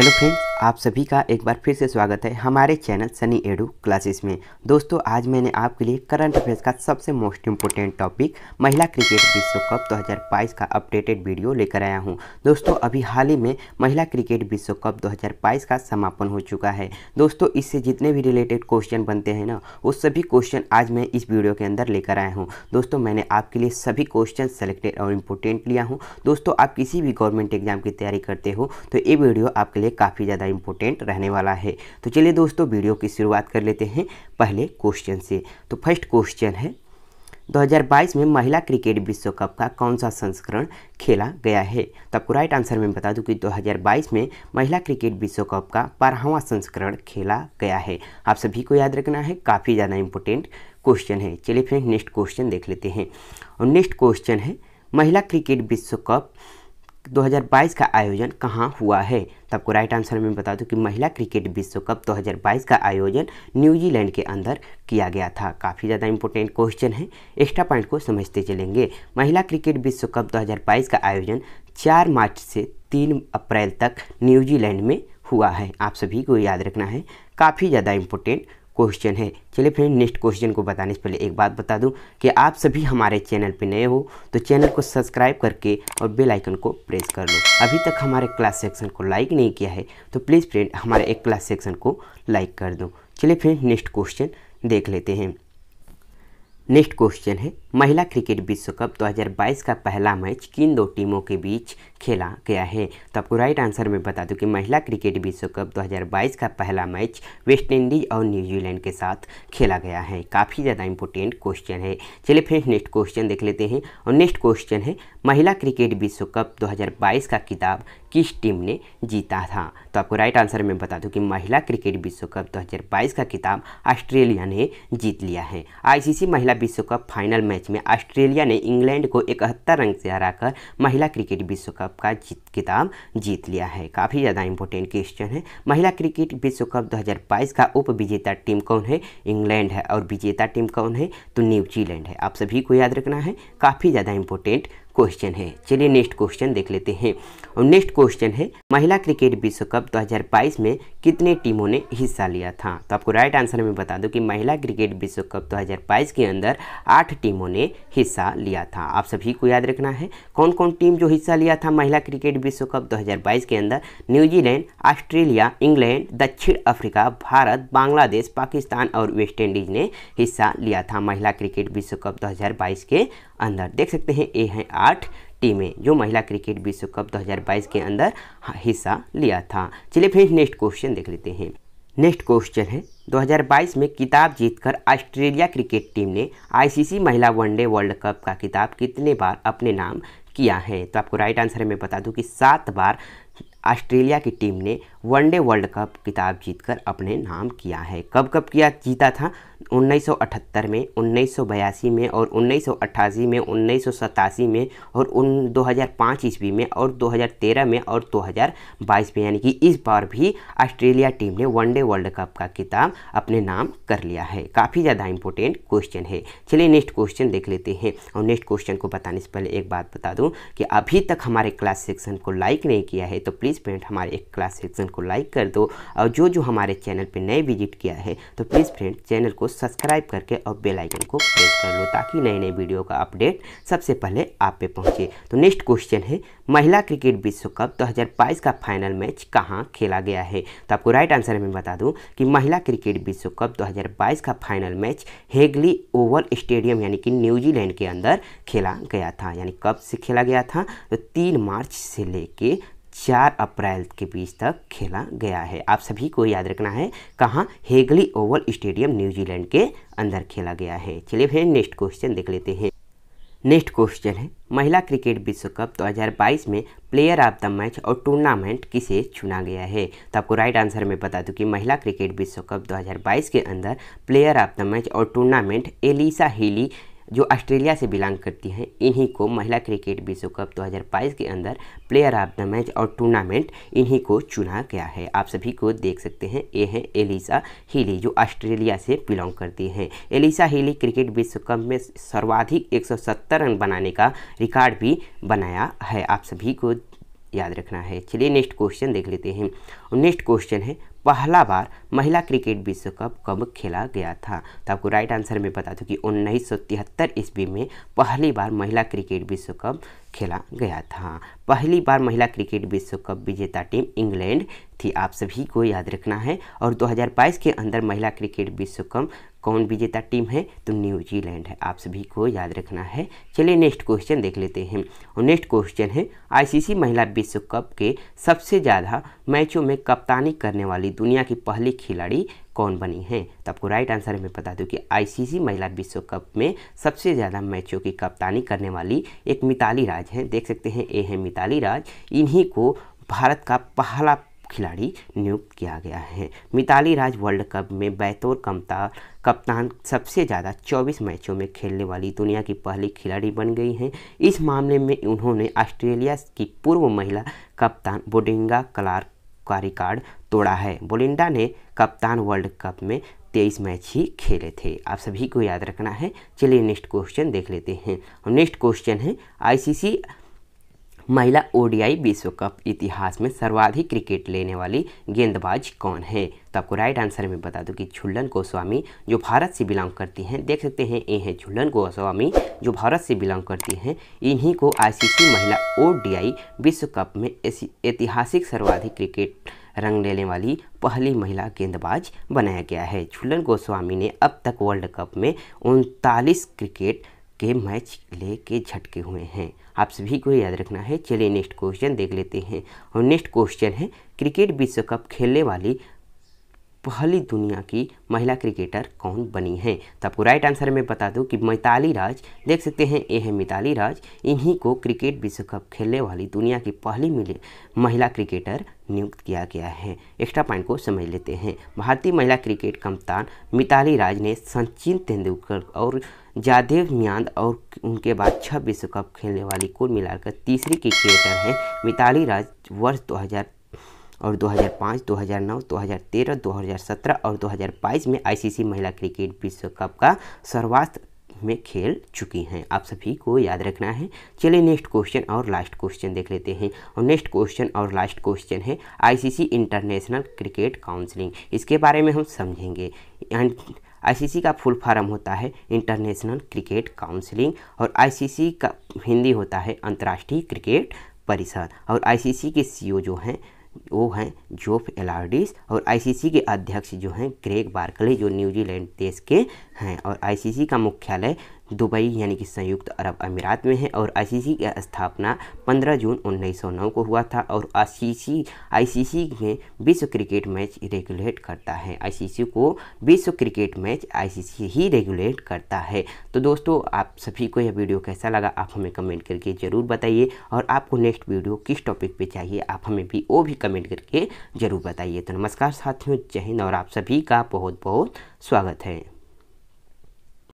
hello friends आप सभी का एक बार फिर से स्वागत है हमारे चैनल सनी एडू क्लासेस में दोस्तों आज मैंने आपके लिए करंट अफेयर्स का सबसे मोस्ट इम्पोर्टेंट टॉपिक महिला क्रिकेट विश्व कप 2022 का अपडेटेड वीडियो लेकर आया हूं दोस्तों अभी हाल ही में महिला क्रिकेट विश्व कप 2022 का समापन हो चुका है दोस्तों इससे जितने भी रिलेटेड क्वेश्चन बनते हैं ना वो सभी क्वेश्चन आज मैं इस वीडियो के अंदर लेकर आया हूँ दोस्तों मैंने आपके लिए सभी क्वेश्चन सेलेक्टेड और इम्पोर्टेंट लिया हूँ दोस्तों आप किसी भी गवर्नमेंट एग्जाम की तैयारी करते हो तो ये वीडियो आपके लिए काफ़ी ज़्यादा इंपॉर्टेंट रहने वाला है तो चलिए दोस्तों वीडियो की शुरुआत कर लेते हैं पहले क्वेश्चन से तो फर्स्ट क्वेश्चन है 2022 में महिला क्रिकेट विश्व कप का कौन सा संस्करण खेला गया है तो आपको राइट आंसर में बता दूं कि 2022 में महिला क्रिकेट विश्व कप का बारहवा संस्करण खेला गया है आप सभी को याद रखना है काफ़ी ज़्यादा इंपॉर्टेंट क्वेश्चन है चलिए फ्रेंड नेक्स्ट क्वेश्चन देख लेते हैं और नेक्स्ट क्वेश्चन है महिला क्रिकेट विश्व कप 2022 का आयोजन कहाँ हुआ है तो आपको राइट आंसर में बता दूं कि महिला क्रिकेट विश्व कप 2022 का आयोजन न्यूजीलैंड के अंदर किया गया था काफ़ी ज़्यादा इंपॉर्टेंट क्वेश्चन है एक्स्ट्रा पॉइंट को समझते चलेंगे महिला क्रिकेट विश्व कप 2022 का आयोजन 4 मार्च से 3 अप्रैल तक न्यूजीलैंड में हुआ है आप सभी को याद रखना है काफ़ी ज़्यादा इम्पोर्टेंट क्वेश्चन है चलिए फ्रेंड नेक्स्ट क्वेश्चन को बताने से पहले एक बात बता दूं कि आप सभी हमारे चैनल पर नए हो तो चैनल को सब्सक्राइब करके और बेल आइकन को प्रेस कर लो अभी तक हमारे क्लास सेक्शन को लाइक नहीं किया है तो प्लीज़ फ्रेंड हमारे एक क्लास सेक्शन को लाइक कर दो चलिए फ्रेंड नेक्स्ट क्वेश्चन देख लेते हैं नेक्स्ट क्वेश्चन है महिला क्रिकेट विश्व कप 2022 का पहला मैच किन दो टीमों के बीच खेला गया है तो आपको राइट आंसर में बता दूं कि महिला क्रिकेट विश्व कप 2022 का पहला मैच वेस्ट इंडीज और न्यूजीलैंड के साथ खेला गया है काफ़ी ज़्यादा इंपॉर्टेंट क्वेश्चन है चलिए फ्रेंड्स नेक्स्ट क्वेश्चन देख लेते हैं और नेक्स्ट क्वेश्चन है महिला क्रिकेट विश्व कप दो का किताब किस टीम ने जीता था तो आपको राइट आंसर मैं बता दूं कि महिला क्रिकेट विश्व कप 2022 का किताब ऑस्ट्रेलिया ने जीत लिया है आईसीसी महिला विश्व कप फाइनल मैच में ऑस्ट्रेलिया ने इंग्लैंड को इकहत्तर रन से हराकर महिला क्रिकेट विश्व कप का जीत किताब जीत लिया है काफ़ी ज़्यादा इंपॉर्टेंट क्वेश्चन है महिला क्रिकेट विश्व कप दो का उप विजेता टीम कौन है इंग्लैंड है और विजेता टीम कौन है तो न्यूजीलैंड है आप सभी को याद रखना है काफ़ी ज़्यादा इंपॉर्टेंट क्वेश्चन है चलिए नेक्स्ट क्वेश्चन देख लेते हैं और नेक्स्ट क्वेश्चन है महिला क्रिकेट विश्व कप 2022 में कितने टीमों ने हिस्सा लिया था तो आपको राइट आंसर में बता दूं कि महिला क्रिकेट विश्व कप 2022 के अंदर आठ टीमों ने हिस्सा लिया था आप सभी को याद रखना है कौन कौन टीम जो हिस्सा लिया था महिला क्रिकेट विश्व कप दो के अंदर न्यूजीलैंड ऑस्ट्रेलिया इंग्लैंड दक्षिण अफ्रीका भारत बांग्लादेश पाकिस्तान और वेस्टइंडीज ने हिस्सा लिया था महिला क्रिकेट विश्व कप दो के अंदर देख सकते हैं ये हैं आठ टीमें जो महिला क्रिकेट विश्व कप 2022 के अंदर हिस्सा लिया था चलिए फिर नेक्स्ट क्वेश्चन देख लेते हैं नेक्स्ट क्वेश्चन है 2022 में किताब जीतकर ऑस्ट्रेलिया क्रिकेट टीम ने आईसीसी महिला वनडे वर्ल्ड कप का किताब कितने बार अपने नाम किया है तो आपको राइट आंसर है मैं बता दूं कि सात बार ऑस्ट्रेलिया की टीम ने वनडे वर्ल्ड कप किताब जीतकर अपने नाम किया है कब कब किया जीता था 1978 में 1982 में और 1988 में उन्नीस में और उन 2005 ईस्वी में और 2013 में और 2022 में यानी कि इस बार भी ऑस्ट्रेलिया टीम ने वनडे वर्ल्ड कप का किताब अपने नाम कर लिया है काफ़ी ज़्यादा इंपॉर्टेंट क्वेश्चन है चलिए नेक्स्ट क्वेश्चन देख लेते हैं और नेक्स्ट क्वेश्चन को बताने से पहले एक बात बता दूँ कि अभी तक हमारे क्लास सेक्शन को लाइक नहीं किया है तो प्लीज़ प्लीज़ फ्रेंड हमारे एक क्लास सेक्शन को लाइक कर दो और जो जो हमारे चैनल पे नए विजिट किया है तो प्लीज़ फ्रेंड चैनल को सब्सक्राइब करके और बेलाइकन को प्रेस कर लो ताकि नए नए वीडियो का अपडेट सबसे पहले आप पे पहुँचे तो नेक्स्ट क्वेश्चन है महिला क्रिकेट विश्व कप दो का फाइनल मैच कहाँ खेला गया है तो आपको राइट आंसर में बता दूँ कि महिला क्रिकेट विश्व कप दो का final match Hagley Oval stadium यानी कि न्यूजीलैंड के अंदर खेला गया था यानी कब से खेला गया था तो तीन मार्च से लेके चार अप्रैल के बीच तक खेला गया है आप सभी को याद रखना है कहाँ हेगली ओवल स्टेडियम न्यूजीलैंड के अंदर खेला गया है चलिए फिर नेक्स्ट क्वेश्चन देख लेते हैं नेक्स्ट क्वेश्चन है महिला क्रिकेट विश्व कप 2022 में प्लेयर ऑफ द मैच और टूर्नामेंट किसे चुना गया है तो आपको राइट आंसर में बता दूं कि महिला क्रिकेट विश्व कप 2022 के अंदर प्लेयर ऑफ द मैच और टूर्नामेंट एलिसा हेली जो ऑस्ट्रेलिया से बिलोंग करती हैं इन्हीं को महिला क्रिकेट विश्व कप 2022 के अंदर प्लेयर ऑफ द मैच और टूर्नामेंट इन्हीं को चुना गया है आप सभी को देख सकते हैं ये हैं एलिसा हीली जो ऑस्ट्रेलिया से बिलोंग करती हैं एलिसा हीली क्रिकेट विश्व कप में सर्वाधिक 170 रन बनाने का रिकॉर्ड भी बनाया है आप सभी को याद रखना है चलिए नेक्स्ट क्वेश्चन देख लेते हैं नेक्स्ट क्वेश्चन है पहला बार महिला क्रिकेट विश्व कप कब खेला गया था तो आपको राइट आंसर में बता दूँ कि उन्नीस सौ तिहत्तर ईस्वी में पहली बार महिला क्रिकेट विश्व कप खेला गया था पहली बार महिला क्रिकेट विश्व कप विजेता टीम इंग्लैंड थी आप सभी को याद रखना है और 2022 के अंदर महिला क्रिकेट विश्व कप कौन विजेता टीम है तो न्यूजीलैंड है आप सभी को याद रखना है चलिए नेक्स्ट क्वेश्चन देख लेते हैं और नेक्स्ट क्वेश्चन है आईसीसी महिला विश्व कप के सबसे ज़्यादा मैचों में कप्तानी करने वाली दुनिया की पहली खिलाड़ी कौन बनी है तो आपको राइट आंसर मैं बता दूं कि आईसीसी महिला विश्व कप में सबसे ज़्यादा मैचों की कप्तानी करने वाली एक मिताली राज है देख सकते हैं ए है मिताली राज इन्हीं को भारत का पहला खिलाड़ी नियुक्त किया गया है मिताली राज वर्ल्ड कप में बैतौर कमता कप्तान सबसे ज़्यादा 24 मैचों में खेलने वाली दुनिया की पहली खिलाड़ी बन गई हैं इस मामले में उन्होंने ऑस्ट्रेलिया की पूर्व महिला कप्तान बोडिंगा क्लार्क का रिकॉर्ड तोड़ा है बोलिंडा ने कप्तान वर्ल्ड कप में तेईस मैच ही खेले थे आप सभी को याद रखना है चलिए नेक्स्ट क्वेश्चन देख लेते हैं नेक्स्ट क्वेश्चन है आईसीसी महिला ओडीआई विश्व कप इतिहास में सर्वाधिक क्रिकेट लेने वाली गेंदबाज कौन है तो आपको राइट आंसर में बता दूं कि झुल्लन गोस्वामी जो भारत से बिलोंग करती हैं देख सकते हैं ये हैं झुल्लन गोस्वामी जो भारत से बिलोंग करती हैं इन्हीं को आईसीसी महिला ओडीआई विश्व कप में ऐतिहासिक सर्वाधिक क्रिकेट रंग लेने वाली पहली महिला गेंदबाज बनाया गया है झुलन गोस्वामी ने अब तक वर्ल्ड कप में उनतालीस क्रिकेट के मैच लेके झटके हुए हैं आप सभी को याद रखना है चलिए नेक्स्ट क्वेश्चन देख लेते हैं और नेक्स्ट क्वेश्चन है क्रिकेट विश्व कप खेलने वाली पहली दुनिया की महिला क्रिकेटर कौन बनी है तो आपको राइट आंसर में बता दूं कि मिताली राज देख सकते हैं ये है मिताली राज इन्हीं को क्रिकेट विश्व कप खेलने वाली दुनिया की पहली मिले महिला क्रिकेटर नियुक्त किया गया है एक्स्ट्रा पॉइंट को समझ लेते हैं भारतीय महिला क्रिकेट कप्तान मिताली राज ने सचिन तेंदुलकर और जादेव म्याद और उनके बाद छह विश्व कप खेलने वाली कुल मिलाकर तीसरी क्रिकेटर हैं मिताली राज वर्ष दो और 2005, 2009, 2013, 2017 और 2022 में आईसीसी महिला क्रिकेट विश्व कप का सर्वास्थ में खेल चुकी हैं आप सभी को याद रखना है चलिए नेक्स्ट क्वेश्चन और लास्ट क्वेश्चन देख लेते हैं और नेक्स्ट क्वेश्चन और लास्ट क्वेश्चन है आईसीसी इंटरनेशनल क्रिकेट काउंसलिंग इसके बारे में हम समझेंगे आईसीसी का फुल फॉर्म होता है इंटरनेशनल क्रिकेट काउंसलिंग और आईसीसी का हिंदी होता है अंतर्राष्ट्रीय क्रिकेट परिषद और आईसीसी के सीईओ e जो हैं वो हैं जोफ एलार्डिस और आईसीसी के अध्यक्ष जो हैं ग्रेग बार्कले जो न्यूजीलैंड देश के हैं और आईसीसी का मुख्यालय दुबई यानी कि संयुक्त अरब अमीरात में है और आईसीसी की स्थापना 15 जून 1909 को हुआ था और आईसीसी आईसीसी में विश्व क्रिकेट मैच रेगुलेट करता है आईसीसी को विश्व क्रिकेट मैच आईसीसी ही रेगुलेट करता है तो दोस्तों आप सभी को यह वीडियो कैसा लगा आप हमें कमेंट करके ज़रूर बताइए और आपको नेक्स्ट वीडियो किस टॉपिक पर चाहिए आप हमें भी वो भी कमेंट करके ज़रूर बताइए तो नमस्कार साथियों जय हिंद और आप सभी का बहुत बहुत स्वागत है